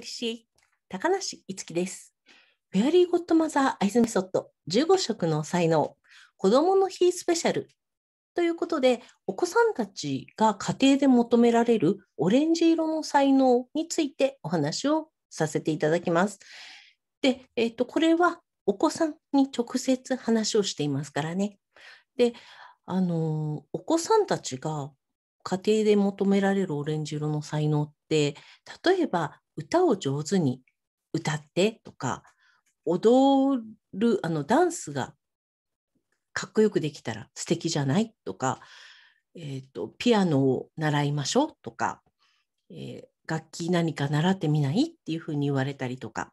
プし、高梨いつきです。フェアリーゴッドマザーアイズメソッド15色の才能子どもの日スペシャルということでお子さんたちが家庭で求められるオレンジ色の才能についてお話をさせていただきます。で、えー、とこれはお子さんに直接話をしていますからね。であのお子さんたちが家庭で求められるオレンジ色の才能って例えば歌を上手に歌ってとか踊るあのダンスがかっこよくできたら素敵じゃないとか、えーと、ピアノを習いましょうとか、えー、楽器何か習ってみないっていうふうに言われたりとか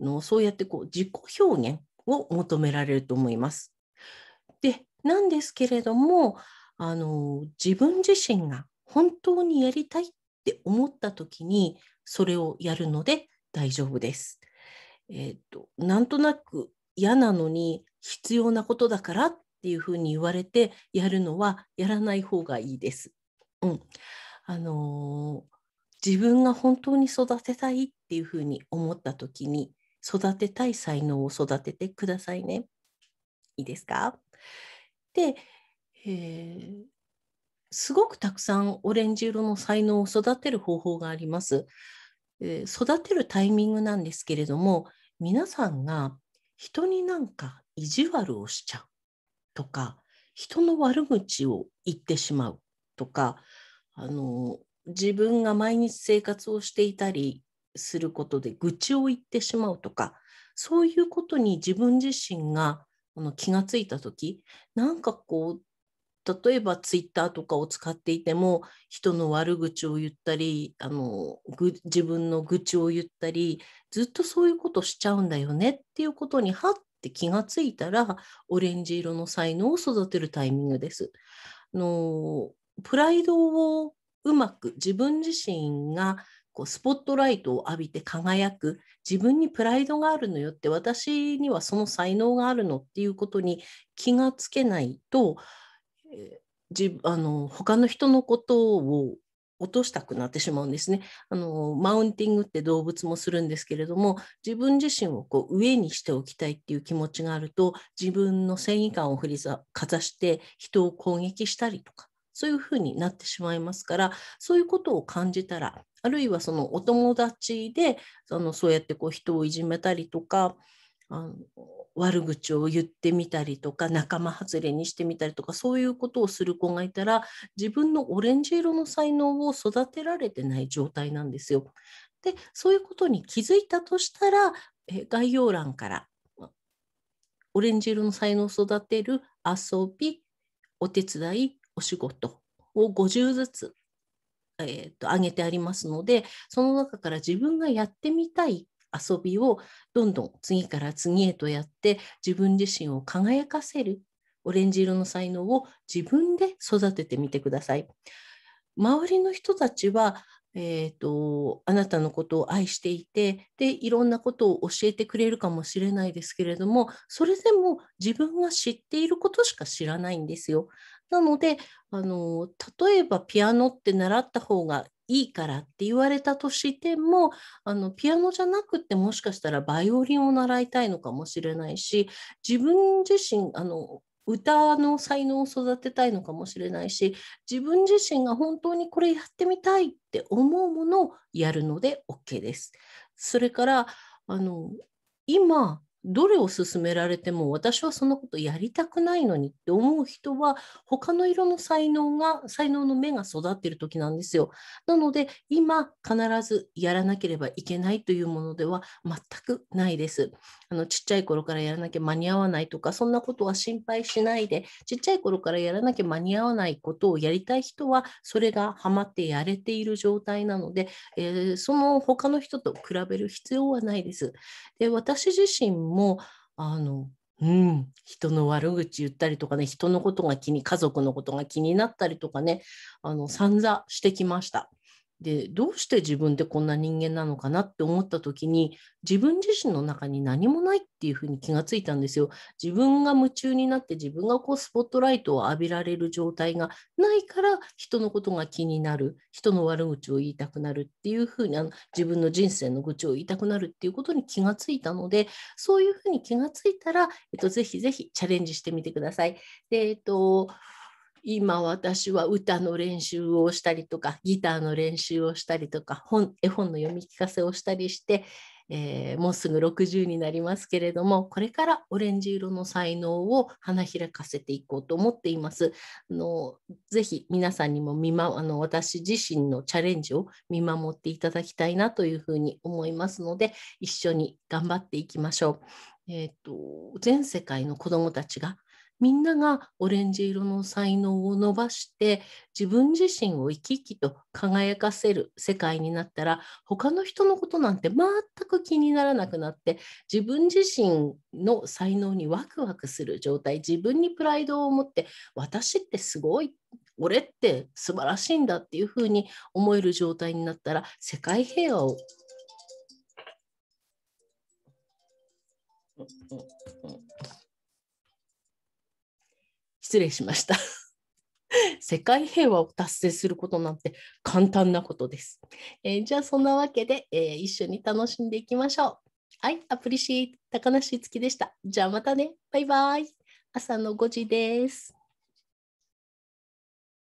のそうやってこう自己表現を求められると思います。でなんですけれどもあの自分自身が本当にやりたいって思った時にそれをやるので大丈夫です。えーと、なんとなく嫌なのに必要なことだからっていうふうに言われてやるのはやらない方がいいです。うんあのー、自分が本当に育てたいっていうふうに思った時に育てたい才能を育ててくださいね。いいですかで、えー、すごくたくさんオレンジ色の才能を育てる方法があります。育てるタイミングなんですけれども、皆さんが人になんか意地悪をしちゃうとか、人の悪口を言ってしまうとか、あの自分が毎日生活をしていたりすることで愚痴を言ってしまうとか、そういうことに自分自身が気がついた時なんかこう例えばツイッターとかを使っていても人の悪口を言ったりあの自分の愚痴を言ったりずっとそういうことしちゃうんだよねっていうことにはって気がついたらオレンジ色の才能を育てるタイミングです。のプライドをうまく自分自身がこうスポットライトを浴びて輝く自分にプライドがあるのよって私にはその才能があるのっていうことに気がつけないとじあの他の人のことを落としたくなってしまうんですねあの。マウンティングって動物もするんですけれども自分自身をこう上にしておきたいっていう気持ちがあると自分の正義感を振りかざして人を攻撃したりとかそういうふうになってしまいますからそういうことを感じたらあるいはそのお友達であのそうやってこう人をいじめたりとかあの悪口を言ってみたりとか仲間外れにしてみたりとかそういうことをする子がいたら自分のオレンジ色の才能を育てられてない状態なんですよ。でそういうことに気づいたとしたら、え概要欄からオレンジ色の才能を育てる遊びお手伝いお仕事を50ずつ、えーと、上げてありますのでその中から自分がやってみたい遊びをどんどん次から次へとやって自分自身を輝かせるオレンジ色の才能を自分で育ててみてください。周りの人たちはえーと、あなたのことを愛していてでいろんなことを教えてくれるかもしれないですけれどもそれでも自分が知っていることしか知らないんですよ。なのであの例えばピアノって習った方がいいからって言われたとしてもあのピアノじゃなくてもしかしたらバイオリンを習いたいのかもしれないし自分自身あの歌の才能を育てたいのかもしれないし自分自身が本当にこれやってみたいって思うものをやるので OK です。それからあの今どれを勧められても私はそのことやりたくないのにって思う人は他の色の才能が才能の芽が育っている時なんですよ。なので今必ずやらなければいけないというものでは全くないです。あのちっちゃい頃からやらなきゃ間に合わないとかそんなことは心配しないでちっちゃい頃からやらなきゃ間に合わないことをやりたい人はそれがハマってやれている状態なので、えー、その他の人と比べる必要はないです。で私自身もあのうん、人の悪口言ったりとかね人のことが気に家族のことが気になったりとかねあの散々してきました。でどうして自分でこんな人間なのかなって思った時に自分自身の中に何もないっていうふうに気がついたんですよ。自分が夢中になって自分がこうスポットライトを浴びられる状態がないから人のことが気になる人の悪口を言いたくなるっていうふうにあの自分の人生の愚痴を言いたくなるっていうことに気がついたのでそういうふうに気がついたら、えっと、ぜひぜひチャレンジしてみてください。でえっと今私は歌の練習をしたりとかギターの練習をしたりとか本絵本の読み聞かせをしたりして、えー、もうすぐ60になりますけれどもこれからオレンジ色の才能を花開かせていこうと思っています。あのぜひ皆さんにも見、ま、あの私自身のチャレンジを見守っていただきたいなというふうに思いますので一緒に頑張っていきましょう。えーと、と全世界の子どもたちがみんながオレンジ色の才能を伸ばして自分自身を生き生きと輝かせる世界になったら他の人のことなんて全く気にならなくなって自分自身の才能にワクワクする状態自分にプライドを持って私ってすごい俺って素晴らしいんだっていうふうに思える状態になったら世界平和を失礼しました。世界平和を達成することなんて簡単なことです。えー、じゃあそんなわけで、えー、一緒に楽しんでいきましょう。はい、アプリシー、ト高梨月でした。じゃあまたね。バイバイ。朝の5時です。